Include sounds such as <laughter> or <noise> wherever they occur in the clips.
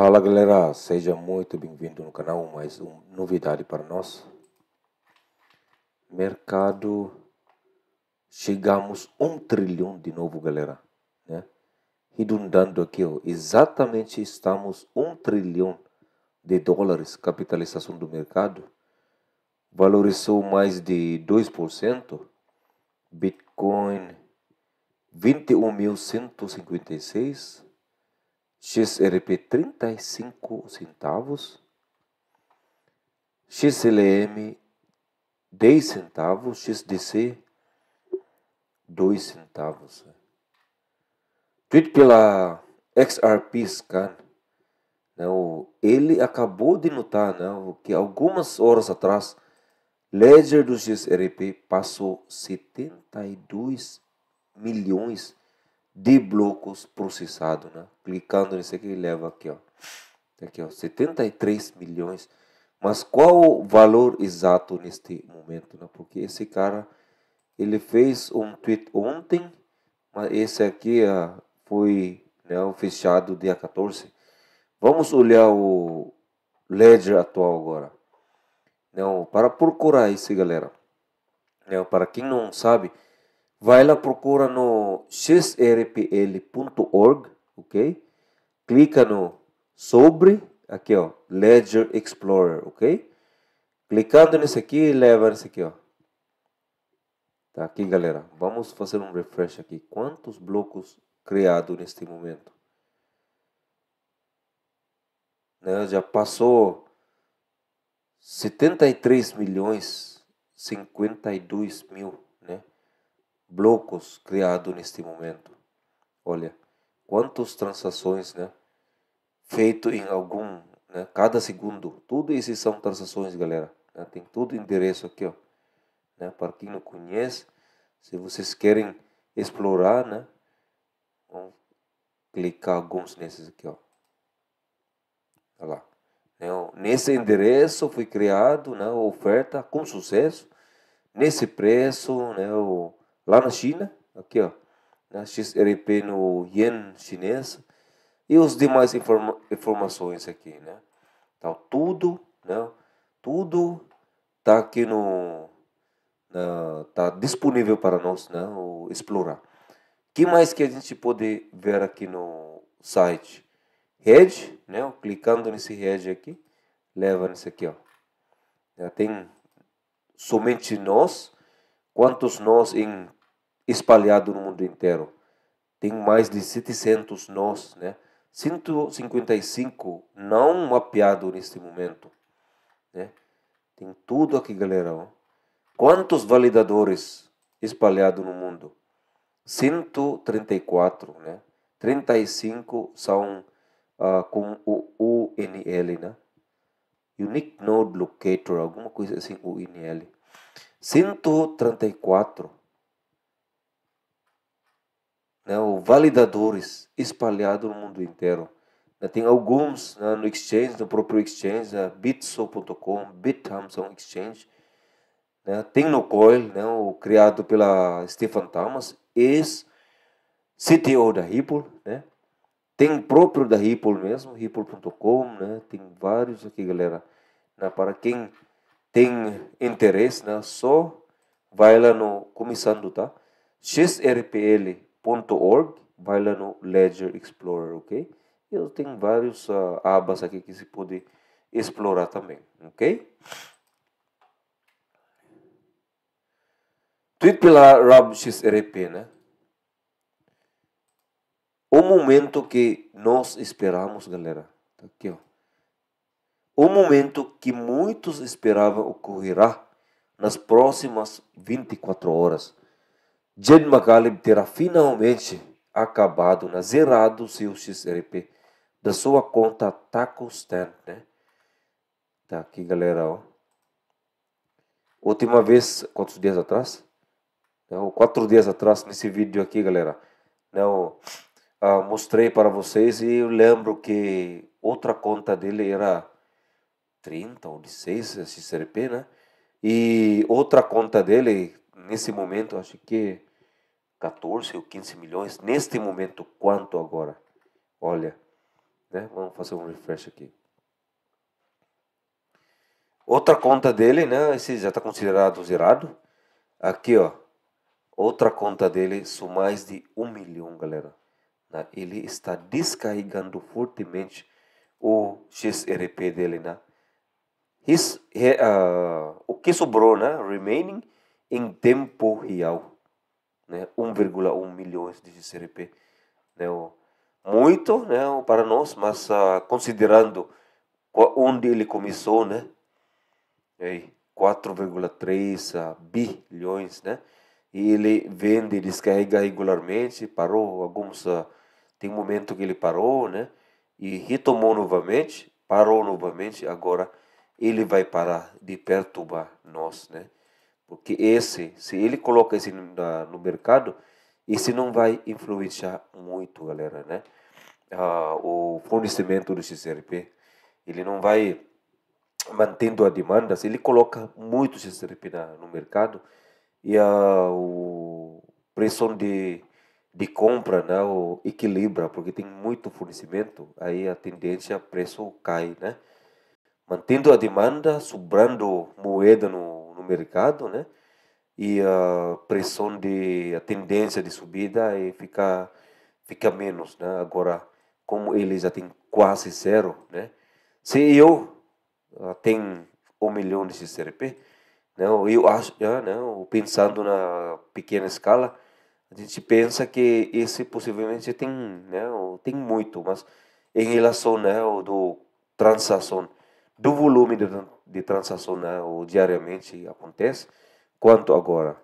Fala galera, seja muito bem-vindo no canal, mais uma novidade para nós. Mercado, chegamos um trilhão de novo galera, né? Redundando aqui, ó, exatamente estamos um trilhão de dólares capitalização do mercado. Valorizou mais de 2%. Bitcoin 21.156 XRP 35 centavos, XLM 10 centavos, XDC 2 centavos. Tweet pela XRP Scan, não, ele acabou de notar não, que algumas horas atrás Ledger do XRP passou 72 milhões de blocos processado, né? Clicando nesse aqui leva aqui, ó. Tá aqui, ó, 73 milhões. Mas qual o valor exato neste momento, né? Porque esse cara ele fez um tweet ontem, mas esse aqui uh, foi né, o fechado dia 14. Vamos olhar o ledger atual agora. Não, para procurar isso, galera. Não, para quem não sabe, Vai lá, procura no xrpl.org, ok? Clica no sobre, aqui ó, Ledger Explorer, ok? Clicando nesse aqui, leva nesse aqui ó. Tá aqui galera, vamos fazer um refresh aqui. Quantos blocos criados neste momento? Né, já passou 73 milhões 52 mil blocos criados neste momento. Olha, quantas transações, né? Feito em algum, né? Cada segundo, tudo isso são transações, galera. Né? Tem todo endereço aqui, ó. Né? Para quem não conhece, se vocês querem explorar, né? Vamos clicar alguns nesses aqui, ó. Olha lá. Né, nesse endereço foi criado né, oferta com sucesso. Nesse preço, né, o, lá na China, aqui ó, na XRP no Yen chinês e os demais informa informações aqui, né? Então tudo, né? Tudo tá aqui no na, tá disponível para nós, né? O explorar. Que mais que a gente pode ver aqui no site? Head, né? Clicando nesse head aqui, leva nesse aqui, ó. Já tem somente nós, quantos nós em espalhado no mundo inteiro. Tem mais de 700 nós, né? 155 não mapeado neste momento, né? Tem tudo aqui, galera. Ó. Quantos validadores espalhados no mundo? 134, né? 35 são uh, com o UNL, né? Unique Node Locator, alguma coisa assim, UNL. 134 né, ou validadores espalhados no mundo inteiro. Né, tem alguns né, no Exchange, no próprio Exchange, né, Bitso.com, BitHamson é Exchange. Né, tem no Coil, né, o criado pela Stephen Thomas, ex-CTO da Ripple. Né? Tem próprio da Ripple mesmo, Ripple.com. Né? Tem vários aqui, galera. Né, para quem tem interesse, né, só vai lá no Começando, tá? XRPL .org, vai lá no Ledger Explorer, ok? Eu tenho vários uh, abas aqui que se pode explorar também, ok? Tweet pela Rob XRP, né? O momento que nós esperamos, galera, tá aqui, ó. O momento que muitos esperavam ocorrerá nas próximas 24 horas. Jenmagalem terá finalmente acabado, né, zerado o seu XRP da sua conta TacoStan, né? Tá aqui, galera, ó. Última vez, quantos dias atrás? Não, quatro dias atrás, nesse vídeo aqui, galera. Não, ah, mostrei para vocês e eu lembro que outra conta dele era 30 ou 16 XRP, né? E outra conta dele, nesse momento, acho que 14 ou 15 milhões neste momento, quanto agora? Olha, né? Vamos fazer um refresh aqui. Outra conta dele, né? Esse já está considerado zerado. Aqui, ó. Outra conta dele, são mais de um milhão, galera. Né? Ele está descarregando fortemente o XRP dele, né? His, uh, o que sobrou, né? Remaining em tempo real né, 1,1 milhões de XRP. Né, muito né, para nós, mas uh, considerando onde ele começou, né, 4,3 ah, bilhões, né, e ele vende e descarrega regularmente, parou alguns, uh, tem momento que ele parou, né, e retomou novamente, parou novamente, agora ele vai parar de perturbar nós, né, porque esse, se ele coloca esse no mercado, esse não vai influenciar muito, galera, né? Ah, o fornecimento do XRP, ele não vai mantendo a demanda, se ele coloca muito XRP na, no mercado e a ah, o preço de, de compra né, o equilibra, porque tem muito fornecimento, aí a tendência, é preço cai, né? mantendo a demanda, sobrando moeda no, no mercado, né? E a pressão de a tendência de subida e é fica fica menos, né? Agora, como ele já tem quase zero, né? Se eu ah, tenho um milhão de CRP, não, né? eu acho, ah, não, né? pensando na pequena escala, a gente pensa que esse possivelmente tem, né, tem muito, mas em relação né, do transação do volume de, de transacional né, diariamente acontece, quanto agora?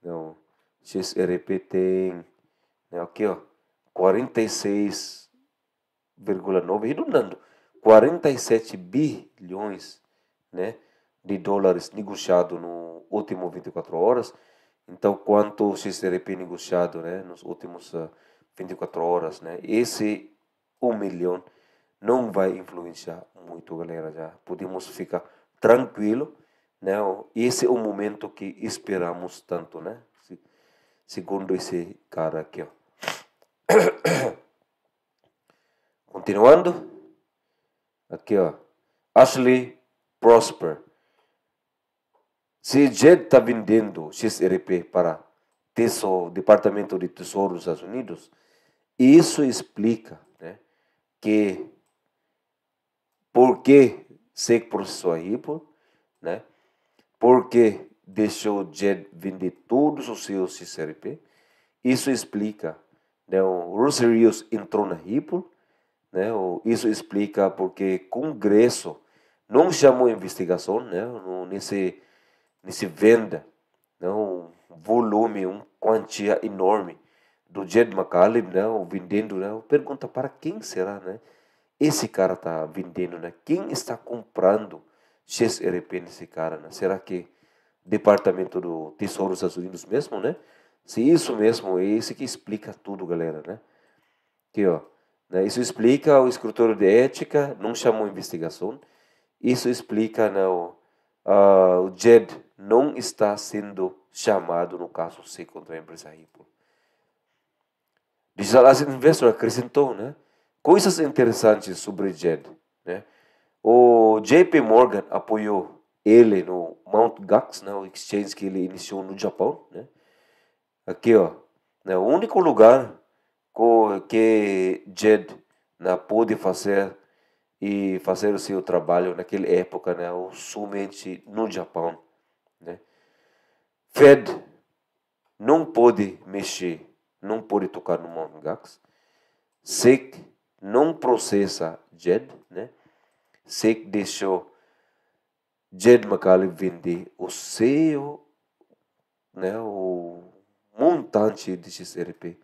Então, XRP tem né, aqui, ó, 46,9, redundando, 47 bilhões né, de dólares negociado no último 24 horas. Então, quanto o XRP negociado né, nos últimos uh, ah, 24 horas, né? Esse 1 um milhão não vai influenciar muito, galera. Já podemos ficar tranquilo, né? Esse é o momento que esperamos tanto, né? Segundo esse cara aqui, ó. <coughs> Continuando, aqui ó, Ashley Prosper. Se Jed está vendendo XRP para tesouro, Departamento de Tesouro dos Estados Unidos, isso explica né, que porque se a ripo, né? Porque deixou de vender todos os seus XRP. Isso explica, né? O Rosarius entrou na Ripple, né? Isso explica porque Congresso não chamou investigação, né? Nesse nesse venda, né? um volume, uma quantia enorme do Jed McCaleb, né? Vendendo, né? Pergunta para quem será, né? esse cara está vendendo, né? Quem está comprando XRP nesse cara, né? Será que Departamento do Tesouro dos Estados Unidos mesmo, né? Se isso mesmo, é isso que explica tudo, galera, né? Aqui, ó. Né? Isso explica o escritório de ética, não chamou investigação. Isso explica, não né, o, uh, o Jed não está sendo chamado no caso C contra a empresa Ripple. Digital Asset Investor acrescentou, né? coisas interessantes sobre Jed, Né? O JP Morgan apoiou ele no Mount Gox, né, o exchange que ele iniciou no Japão. Né? Aqui, ó, né, o único lugar que Jed né, pôde fazer e fazer o seu trabalho naquela época, né, somente no Japão. Né? Fed não pôde mexer, não pôde tocar no Mount Gox. SEC não processa Jed, né? Se deixou Jed McCallum vender o seu, né, o montante de XRP.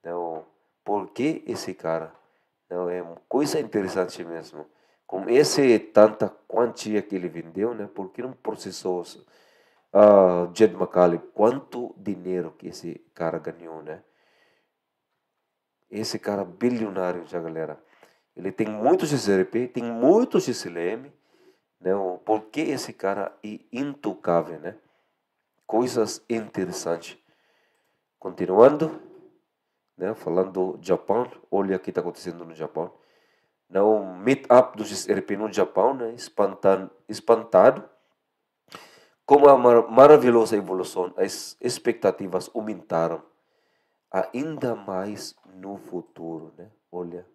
Então, por que esse cara? Então, é uma coisa interessante mesmo. Com esse tanta quantia que ele vendeu, né? Por que não processou uh, Jed McCallum? Quanto dinheiro que esse cara ganhou, né? Esse cara bilionário já, galera. Ele tem muitos de tem muitos de CLM. Né? Por que esse cara é intocável, né? Coisas interessantes. Continuando, né? falando do Japão. Olha o que está acontecendo no Japão. Não, né? meetup do XRP no Japão, né? Espantado, espantado como a mar maravilhosa evolução, as expectativas aumentaram ainda mais no futuro, né? Olha,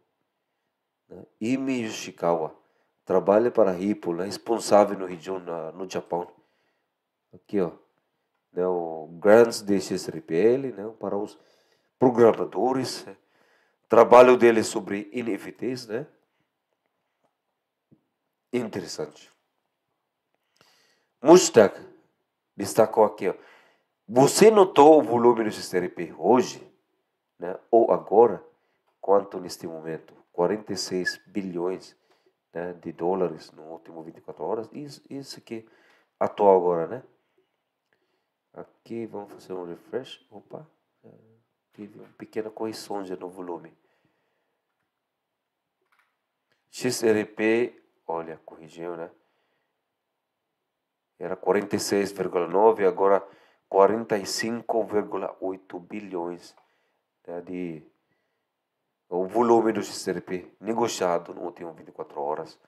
né? Imi Yoshikawa trabalha para a Ripple, né? responsável no Rio no Japão. Aqui, ó, né? o Grants DXRPL, né? para os programadores. Né? Trabalho dele sobre NFTs, né? Interessante. Mustang destacou aqui, ó. Você notou o volume do XRP hoje? né? ou agora, quanto neste momento? 46 bilhões né, de dólares no último 24 horas. Isso, isso aqui atual agora, né? Aqui vamos fazer um refresh. Opa, é, tive uma pequena correção no volume. XRP, olha, corrigiu, né? Era 46,9, agora 45,8 bilhões de o volume do XRP negociado no último 24 horas.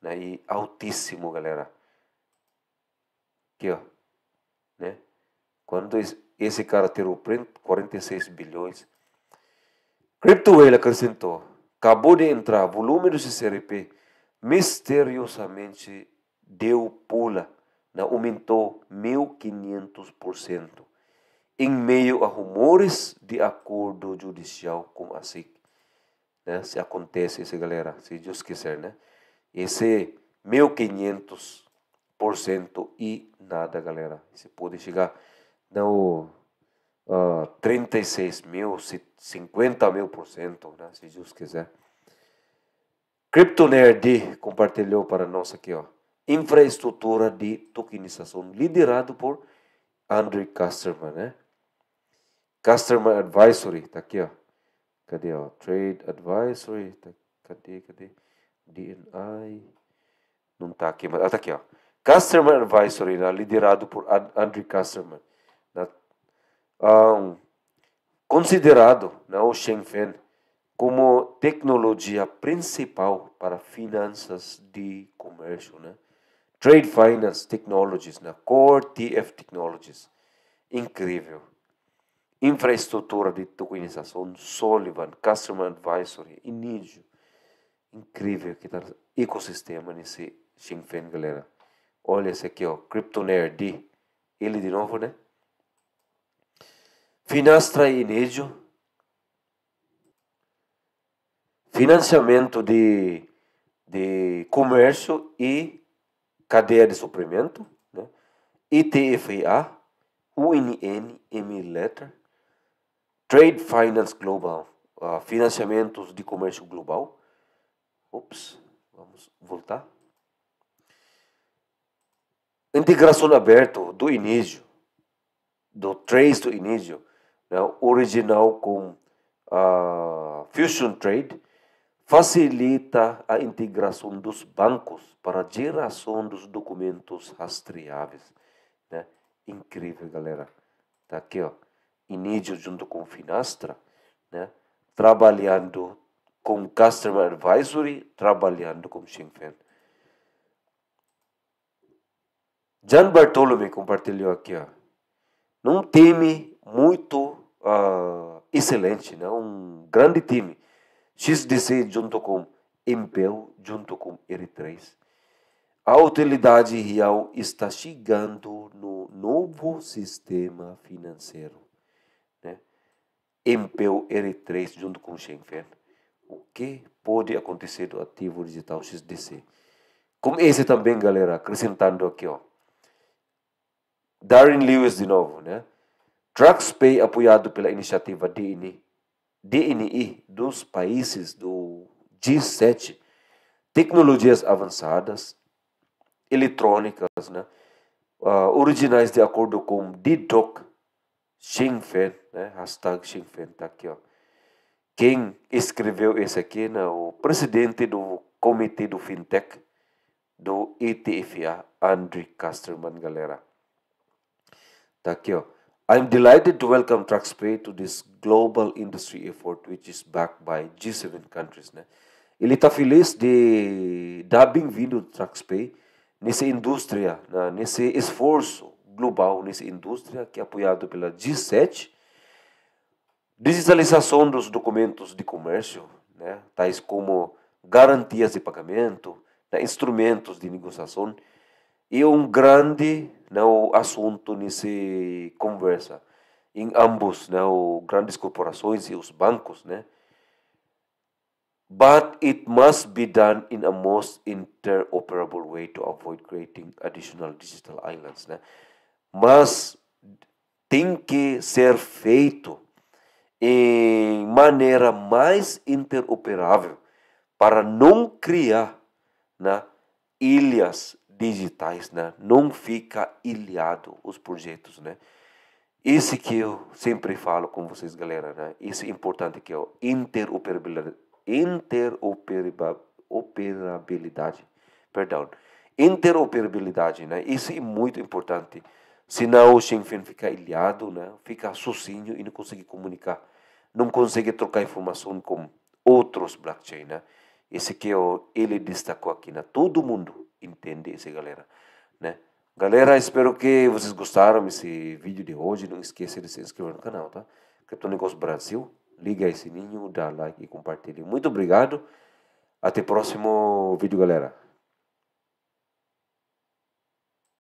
Né? E altíssimo, galera. Aqui, ó. Né? Quando esse cara tirou 46 bilhões, Crypto ele acrescentou: acabou de entrar, volume do XRP misteriosamente deu pula, né? aumentou 1.500% em meio a rumores de acordo judicial com a SIC. Né? Se acontece isso, galera, se Deus quiser, né? Esse 1.500% e nada, galera. Você pode chegar no uh, 36 mil, 50 mil por cento, né? se Deus quiser. CryptoNerd compartilhou para nós aqui, ó. Infraestrutura de tokenização liderado por Andrew Custerman, né? Customer Advisory, tá aqui, ó. Cadê, ó? Trade Advisory, tá, cadê, cadê? DNI, não tá aqui, mas ah, tá aqui, ó. Customer Advisory, né? liderado por Andrew Customer. Né? Um, considerado né, o Shenzhen como tecnologia principal para finanças de comércio, né? Trade Finance Technologies, na né? Core TF Technologies. Incrível infraestrutura de tokenização, Sullivan, Customer Advisory, Inidio. Incrível que tá ecossistema nesse Xingfen, galera. Olha esse aqui, ó, Cryptonair D. Ele de novo, né? Finastra e Financiamento de, de comércio e cadeia de suprimento. Né? ITFA, UNN, M-Letter, Trade Finance Global, uh, financiamentos de comércio global. Ops, vamos voltar. Integração aberta do início, do trace do início, né, original com uh, Fusion Trade, facilita a integração dos bancos para a geração dos documentos rastreáveis. Né? Incrível, galera. Tá aqui, ó início junto com Finastra, né? trabalhando com Customer Advisory, trabalhando com Xingfen. Jean Bartolome compartilhou aqui, ó. num time muito uh, excelente, né? um grande time. XDC junto com Impel, junto com R3. A utilidade real está chegando no novo sistema financeiro empeu R3 junto com Schenfen. O que pode acontecer do ativo digital XDC? Como esse também, galera, acrescentando aqui, ó. Darren Lewis de novo, né? TruxPay apoiado pela iniciativa DNI, DNI dos países do G7, tecnologias avançadas, eletrônicas, né? Uh, originais de acordo com DDoC, Xinfen, né? Hashtag Sinn Féin está aqui. Ó. Quem escreveu esse aqui? Né? O presidente do comitê do Fintech do ETFA, André Casterman, galera. Está aqui. Ó. I'm delighted to welcome TraxPay to this global industry effort, which is backed by G7 countries. Né? Ele está feliz de dar bem-vindo ao TraxPay nessa indústria, né? nesse esforço global, nessa indústria que é apoiado pela G7 Digitalização dos documentos de comércio, né, tais como garantias de pagamento, né, instrumentos de negociação, é um grande né, assunto nesse conversa. Em ambos, né, o grandes corporações e os bancos, né, but it must be done in a most interoperable way to avoid creating additional digital islands. Né? Mas tem que ser feito em maneira mais interoperável para não criar né, ilhas digitais, né? não fica ilhado os projetos. Né? Isso que eu sempre falo com vocês, galera, né? isso é importante que é interoperabilidade, interoperabilidade, perdão, interoperabilidade, né? isso é muito importante. Senão o Shenfen fica ilhado, né? fica sozinho e não consegue comunicar. Não consegue trocar informação com outros blockchain. Né? Esse que eu, é ele destacou aqui. Né? Todo mundo entende esse galera. Né? Galera, espero que vocês gostaram desse vídeo de hoje. Não esqueça de se inscrever no canal. Tá? Criptonegócio Brasil. Liga esse sininho, dá like e compartilhe. Muito obrigado. Até o próximo vídeo, galera.